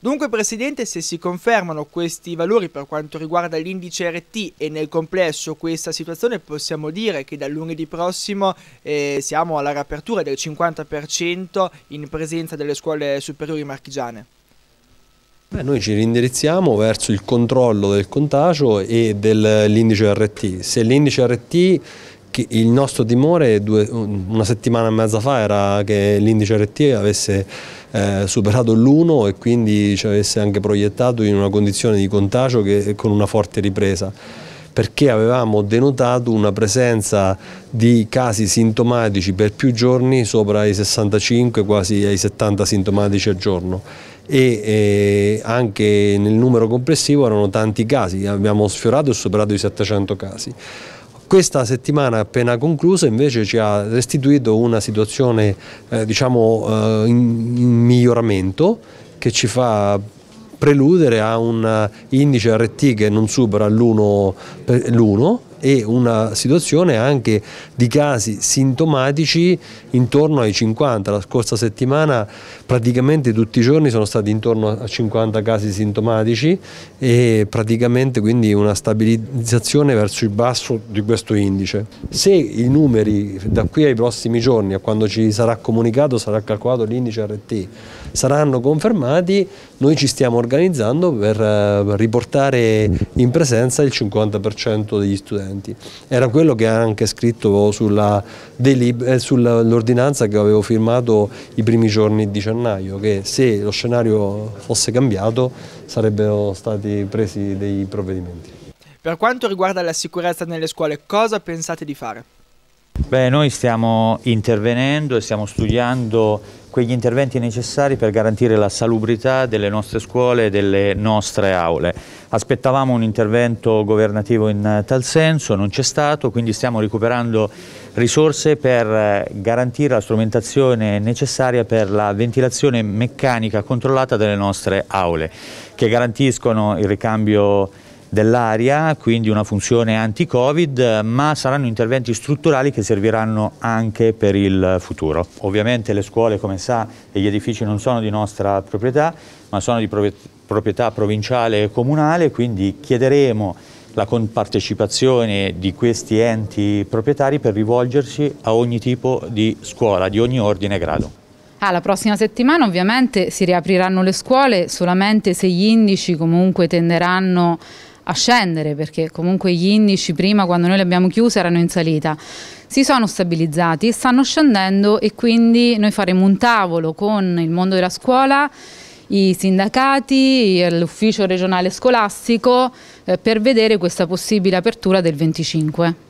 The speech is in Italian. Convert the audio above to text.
Dunque Presidente, se si confermano questi valori per quanto riguarda l'indice RT e nel complesso questa situazione possiamo dire che da lunedì prossimo eh, siamo alla riapertura del 50% in presenza delle scuole superiori marchigiane. Beh, noi ci rindirizziamo verso il controllo del contagio e dell'indice RT. Se l'indice RT il nostro timore due, una settimana e mezza fa era che l'indice RT avesse eh, superato l'1 e quindi ci avesse anche proiettato in una condizione di contagio che, con una forte ripresa perché avevamo denotato una presenza di casi sintomatici per più giorni sopra i 65 quasi ai 70 sintomatici al giorno e eh, anche nel numero complessivo erano tanti casi, abbiamo sfiorato e superato i 700 casi. Questa settimana appena conclusa invece ci ha restituito una situazione eh, diciamo, eh, in, in miglioramento che ci fa preludere a un eh, indice RT che non supera l'1 e una situazione anche di casi sintomatici intorno ai 50. La scorsa settimana praticamente tutti i giorni sono stati intorno a 50 casi sintomatici e praticamente quindi una stabilizzazione verso il basso di questo indice. Se i numeri da qui ai prossimi giorni, a quando ci sarà comunicato, sarà calcolato l'indice RT, saranno confermati, noi ci stiamo organizzando per eh, riportare in presenza il 50% degli studenti studenti. Era quello che ha anche scritto eh, sull'ordinanza sull che avevo firmato i primi giorni di gennaio, che se lo scenario fosse cambiato sarebbero stati presi dei provvedimenti. Per quanto riguarda la sicurezza nelle scuole, cosa pensate di fare? Beh, noi stiamo intervenendo e stiamo studiando quegli interventi necessari per garantire la salubrità delle nostre scuole e delle nostre aule. Aspettavamo un intervento governativo in eh, tal senso, non c'è stato, quindi stiamo recuperando risorse per eh, garantire la strumentazione necessaria per la ventilazione meccanica controllata delle nostre aule, che garantiscono il ricambio dell'aria, quindi una funzione anti-Covid, ma saranno interventi strutturali che serviranno anche per il futuro. Ovviamente le scuole, come sa, e gli edifici non sono di nostra proprietà, ma sono di proprietà provinciale e comunale, quindi chiederemo la compartecipazione di questi enti proprietari per rivolgersi a ogni tipo di scuola, di ogni ordine e grado. Ah, la prossima settimana ovviamente si riapriranno le scuole solamente se gli indici comunque tenderanno a scendere perché comunque gli indici prima quando noi li abbiamo chiusi erano in salita si sono stabilizzati stanno scendendo e quindi noi faremo un tavolo con il mondo della scuola i sindacati, l'ufficio regionale scolastico eh, per vedere questa possibile apertura del 25.